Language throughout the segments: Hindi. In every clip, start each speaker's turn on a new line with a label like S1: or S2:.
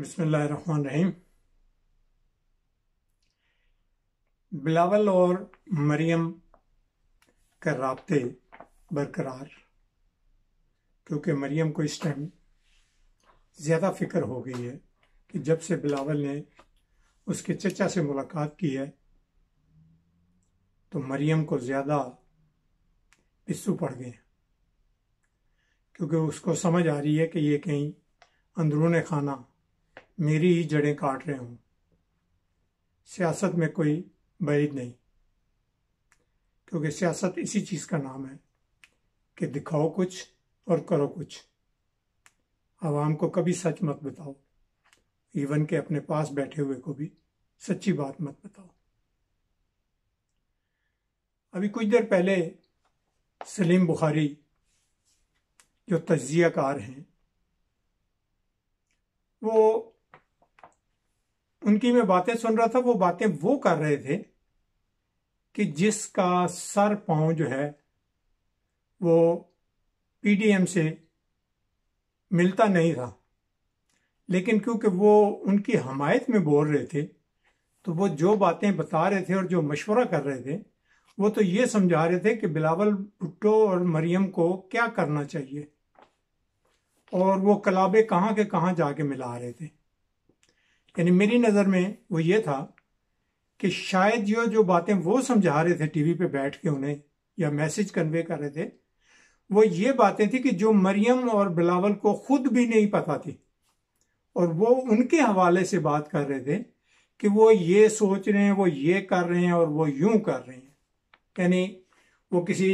S1: बिस्मिल्लाहिर्रहमानिर्रहीम बिलावल और मरियम का रबते बरकरार क्योंकि मरियम को इस टाइम ज़्यादा फिक्र हो गई है कि जब से बिलावल ने उसके चचा से मुलाकात की है तो मरियम को ज़्यादा पिस्सू पड़ गए क्योंकि उसको समझ आ रही है कि ये कहीं अंदरून खाना मेरी ही जड़ें काट रहे हूं सियासत में कोई बैद नहीं क्योंकि सियासत इसी चीज़ का नाम है कि दिखाओ कुछ और करो कुछ आवाम को कभी सच मत बताओ इवन के अपने पास बैठे हुए को भी सच्ची बात मत बताओ अभी कुछ देर पहले सलीम बुखारी जो कार हैं वो उनकी मैं बातें सुन रहा था वो बातें वो कर रहे थे कि जिसका सर पांव जो है वो पीडीएम से मिलता नहीं था लेकिन क्योंकि वो उनकी हमायत में बोल रहे थे तो वो जो बातें बता रहे थे और जो मशवरा कर रहे थे वो तो ये समझा रहे थे कि बिलावल भुट्टो और मरियम को क्या करना चाहिए और वो कलाबे कहाँ के कहाँ जाके मिला रहे थे यानी मेरी नज़र में वो ये था कि शायद जो जो बातें वो समझा रहे थे टीवी पे बैठ के उन्हें या मैसेज कन्वे कर रहे थे वो ये बातें थी कि जो मरियम और बिलावल को खुद भी नहीं पता थी और वो उनके हवाले से बात कर रहे थे कि वो ये सोच रहे हैं वो ये कर रहे हैं और वो यूं कर रहे हैं यानी वो किसी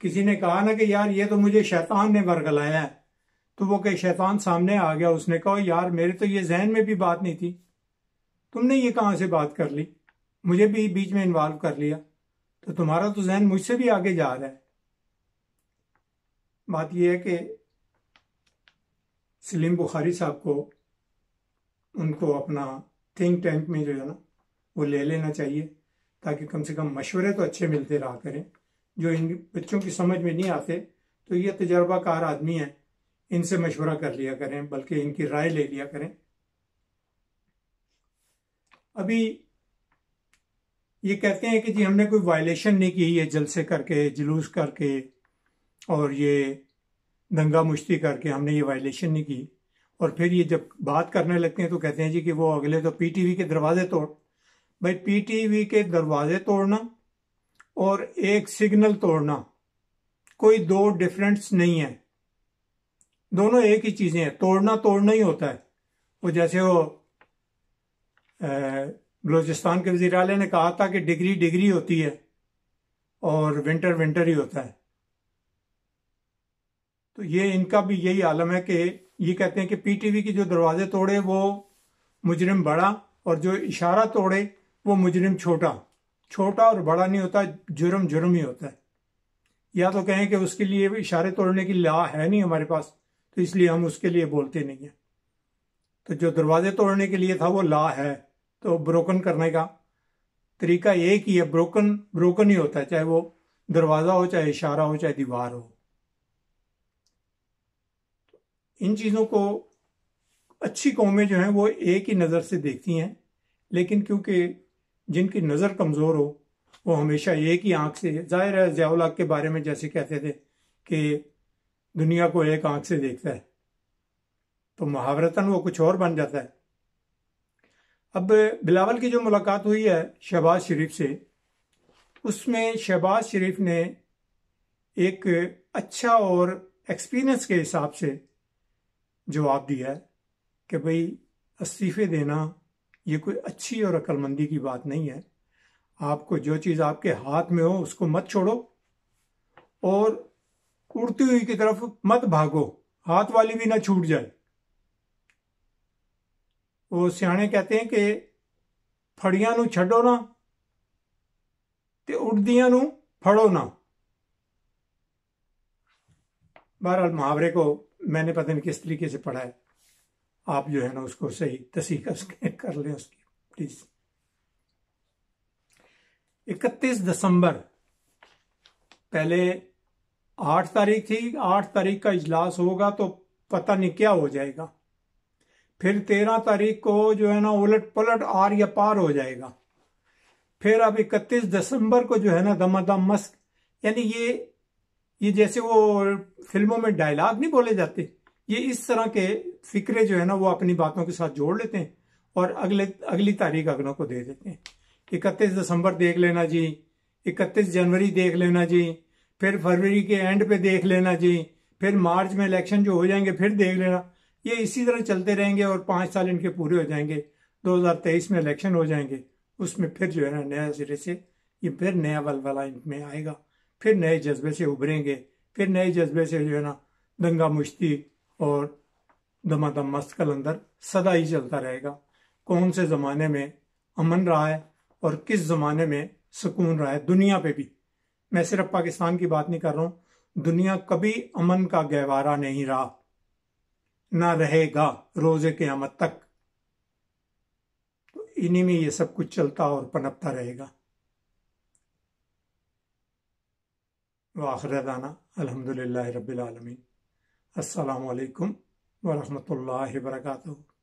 S1: किसी ने कहा ना कि यार ये तो मुझे शैतान ने बरगलाया है तो वो कहीं शैतान सामने आ गया उसने कहा यार मेरे तो ये जहन में भी बात नहीं थी तुमने ये कहाँ से बात कर ली मुझे भी बीच में इन्वॉल्व कर लिया तो तुम्हारा तो जहन मुझसे भी आगे जा रहा है बात यह है कि सलीम बुखारी साहब को उनको अपना थिंक टैंक में जो है ना वो ले लेना चाहिए ताकि कम से कम मशवरे तो अच्छे मिलते रहा करें जो इन बच्चों की समझ में नहीं आते तो ये तजर्बाकार आदमी है इनसे मशवरा कर लिया करें बल्कि इनकी राय ले लिया करें अभी ये कहते हैं कि जी हमने कोई वायलेशन नहीं की है जलसे करके जुलूस करके और ये दंगा मुश्ती करके हमने ये वायलेशन नहीं की और फिर ये जब बात करने लगते हैं तो कहते हैं जी कि वो अगले तो पीटीवी के दरवाजे तोड़ भाई पीटीवी के दरवाजे तोड़ना और एक सिग्नल तोड़ना कोई दो डिफरेंस नहीं है दोनों एक ही चीज़ें हैं तोड़ना तोड़ना ही होता है वो जैसे वो बलूचिस्तान के वजीर आल ने कहा था कि डिग्री डिग्री होती है और विंटर विंटर ही होता है तो ये इनका भी यही आलम है कि ये कहते हैं कि पीटीवी की जो दरवाजे तोड़े वो मुजरिम बड़ा और जो इशारा तोड़े वो मुजरिम छोटा छोटा और बड़ा नहीं होता जुर्म जुर्म ही होता है या तो कहें कि उसके लिए इशारे तोड़ने की ला है नहीं हमारे पास तो इसलिए हम उसके लिए बोलते नहीं हैं तो जो दरवाजे तोड़ने के लिए था वो ला है तो ब्रोकन करने का तरीका एक ही है ब्रोकन ब्रोकन ही होता है चाहे वो दरवाजा हो चाहे इशारा हो चाहे दीवार हो इन चीज़ों को अच्छी कौमें जो हैं वो एक ही नज़र से देखती हैं लेकिन क्योंकि जिनकी नज़र कमज़ोर हो वो हमेशा एक ही आंख से जाहिर है जयाउल के बारे में जैसे कहते थे कि दुनिया को एक आंख से देखता है तो महावरतन वो कुछ और बन जाता है अब बिलावल की जो मुलाकात हुई है शहबाज शरीफ से उसमें शहबाज शरीफ ने एक अच्छा और एक्सपीरियंस के हिसाब से जवाब दिया है कि भाई इस्तीफे देना ये कोई अच्छी और अक्लमंदी की बात नहीं है आपको जो चीज़ आपके हाथ में हो उसको मत छोड़ो और उड़ती हुई की तरफ मत भागो हाथ वाली भी ना छूट जाए वो सियाने कहते हैं कि फड़िया ਨੂੰ ਛੱਡੋ ਨਾ उड़दिया फड़ो ना ਫੜੋ बहरहाल मुहावरे को मैंने पता नहीं किस तरीके से पढ़ा है आप जो है ना उसको सही तसी कर लें उसकी प्लीज इकतीस दिसंबर पहले आठ तारीख थी आठ तारीख का इजलास होगा तो पता नहीं क्या हो जाएगा फिर तेरह तारीख को जो है ना उलट पलट आर या पार हो जाएगा फिर अब इकतीस दिसंबर को जो है ना दमदम मस्क यानी ये ये जैसे वो फिल्मों में डायलॉग नहीं बोले जाते ये इस तरह के फिक्रे जो है ना वो अपनी बातों के साथ जोड़ लेते हैं और अगले अगली तारीख अगलों को दे देते हैं इकतीस दिसंबर देख लेना जी इकतीस जनवरी देख लेना जी फिर फरवरी के एंड पे देख लेना जी फिर मार्च में इलेक्शन जो हो जाएंगे फिर देख लेना ये इसी तरह चलते रहेंगे और पाँच साल इनके पूरे हो जाएंगे 2023 में इलेक्शन हो जाएंगे उसमें फिर जो है ना नया सिरे से ये फिर नया वाला इनमें आएगा फिर नए जज्बे से उभरेंगे फिर नए जज्बे से जो है ना दंगा मुश्ती और दमादम मस्कल अंदर सदा ही चलता रहेगा कौन से ज़माने में अमन रहा है और किस ज़माने में सुकून रहा है दुनिया पे भी मैं सिर्फ पाकिस्तान की बात नहीं कर रहा हूं दुनिया कभी अमन का गहवारा नहीं रहा ना रहेगा रोजे के अमत तक तो इन्हीं में ये सब कुछ चलता और पनपता रहेगा वाखिर दाना अलहमदिल्ला रबीआलमीन असलकम वरहमल वर्का